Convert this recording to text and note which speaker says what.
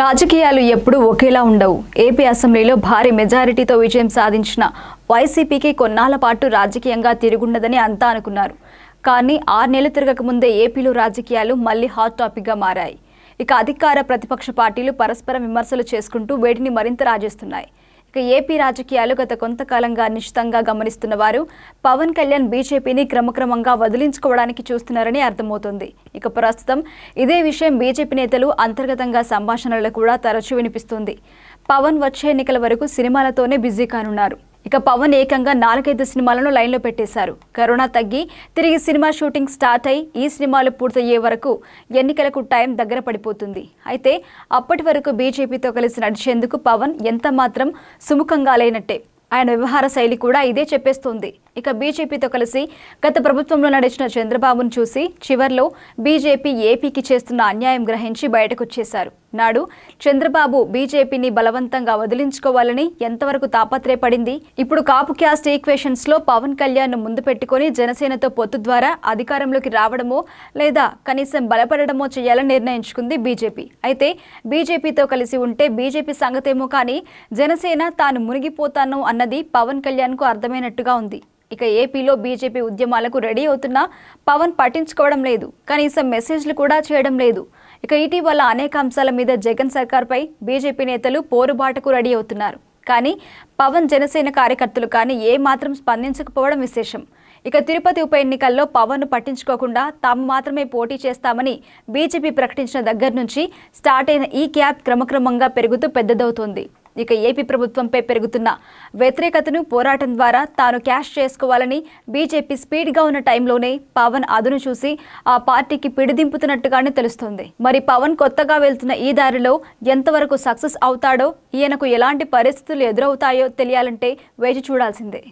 Speaker 1: రాజకీయాలు ఎప్పుడూ ఒకేలా ఉండవు ఏపీ అసెంబ్లీలో భారీ మెజారిటీతో విజయం సాధించిన వైసీపీకి కొన్నాళ్ల పాటు రాజకీయంగా తిరుగుండదని అంతా అనుకున్నారు కానీ ఆరు నెలలు తిరగకముందే ఏపీలో రాజకీయాలు మళ్లీ హాట్ టాపిక్గా మారాయి ఇక అధికార ప్రతిపక్ష పార్టీలు పరస్పర విమర్శలు చేసుకుంటూ వేటిని మరింత రాజేస్తున్నాయి ఏపీ రాజకీయాలు గత కొంతకాలంగా నిశ్చితంగా గమనిస్తున్న వారు పవన్ కళ్యాణ్ బీజేపీని క్రమక్రమంగా వదిలించుకోవడానికి చూస్తున్నారని అర్థమవుతుంది ఇక ప్రస్తుతం ఇదే విషయం బీజేపీ నేతలు అంతర్గతంగా సంభాషణలు కూడా తరచూ వినిపిస్తుంది పవన్ వచ్చే ఎన్నికల వరకు సినిమాలతోనే బిజీ కానున్నారు ఇక పవన్ ఏకంగా నాలుగైదు సినిమాలను లైన్లో పెట్టేశారు కరోనా తగ్గి తిరిగి సినిమా షూటింగ్ స్టార్ట్ అయి ఈ సినిమాలు పూర్తయ్యే వరకు ఎన్నికలకు టైం దగ్గర పడిపోతుంది అయితే అప్పటి వరకు బీజేపీతో కలిసి నడిచేందుకు పవన్ ఎంత మాత్రం సుముఖంగా లేనట్టే ఆయన వ్యవహార శైలి కూడా ఇదే చెప్పేస్తోంది ఇక బీజేపీతో కలిసి గత ప్రభుత్వంలో నడిచిన చంద్రబాబును చూసి చివర్లో బీజేపీ ఏపీకి చేస్తున్న అన్యాయం గ్రహించి బయటకొచ్చేశారు నాడు చంద్రబాబు బీజేపీని బలవంతంగా వదిలించుకోవాలని ఎంతవరకు తాపత్రయపడింది ఇప్పుడు కాపు క్యాస్ట్ ఈక్వేషన్స్ లో పవన్ కళ్యాణ్ ముందు పెట్టుకుని జనసేనతో పొత్తు ద్వారా అధికారంలోకి రావడమో లేదా కనీసం బలపడడమో చేయాలని నిర్ణయించుకుంది బీజేపీ అయితే బీజేపీతో కలిసి ఉంటే బీజేపీ సంగతేమో కానీ జనసేన తాను మునిగిపోతాను అన్నది పవన్ కళ్యాణ్కు అర్థమైనట్టుగా ఉంది ఇక ఏపీలో బీజేపీ ఉద్యమాలకు రెడీ అవుతున్నా పవన్ పట్టించుకోవడం లేదు కనీసం మెసేజ్లు కూడా చేయడం లేదు ఇక ఇటీవల అనేక అంశాల మీద జగన్ సర్కార్పై బీజేపీ నేతలు పోరుబాటకు రెడీ అవుతున్నారు కానీ పవన్ జనసేన కార్యకర్తలు కానీ ఏమాత్రం స్పందించకపోవడం విశేషం ఇక తిరుపతి ఉప ఎన్నికల్లో పవన్ను పట్టించుకోకుండా తాము మాత్రమే పోటీ చేస్తామని బీజేపీ ప్రకటించిన దగ్గర నుంచి స్టార్ట్ అయిన ఈ క్యాప్ క్రమక్రమంగా పెరుగుతూ పెద్దదవుతోంది ఇక ఏపీ ప్రభుత్వంపై పెరుగుతున్న వ్యతిరేకతను పోరాటం ద్వారా తాను క్యాష్ చేసుకోవాలని బీజేపీ స్పీడ్గా ఉన్న టైంలోనే పవన్ అదును చూసి ఆ పార్టీకి పిడిదింపుతున్నట్టుగానే తెలుస్తోంది మరి పవన్ కొత్తగా వెళ్తున్న ఈ దారిలో ఎంతవరకు సక్సెస్ అవుతాడో ఈయనకు ఎలాంటి పరిస్థితులు ఎదురవుతాయో తెలియాలంటే వేచి చూడాల్సిందే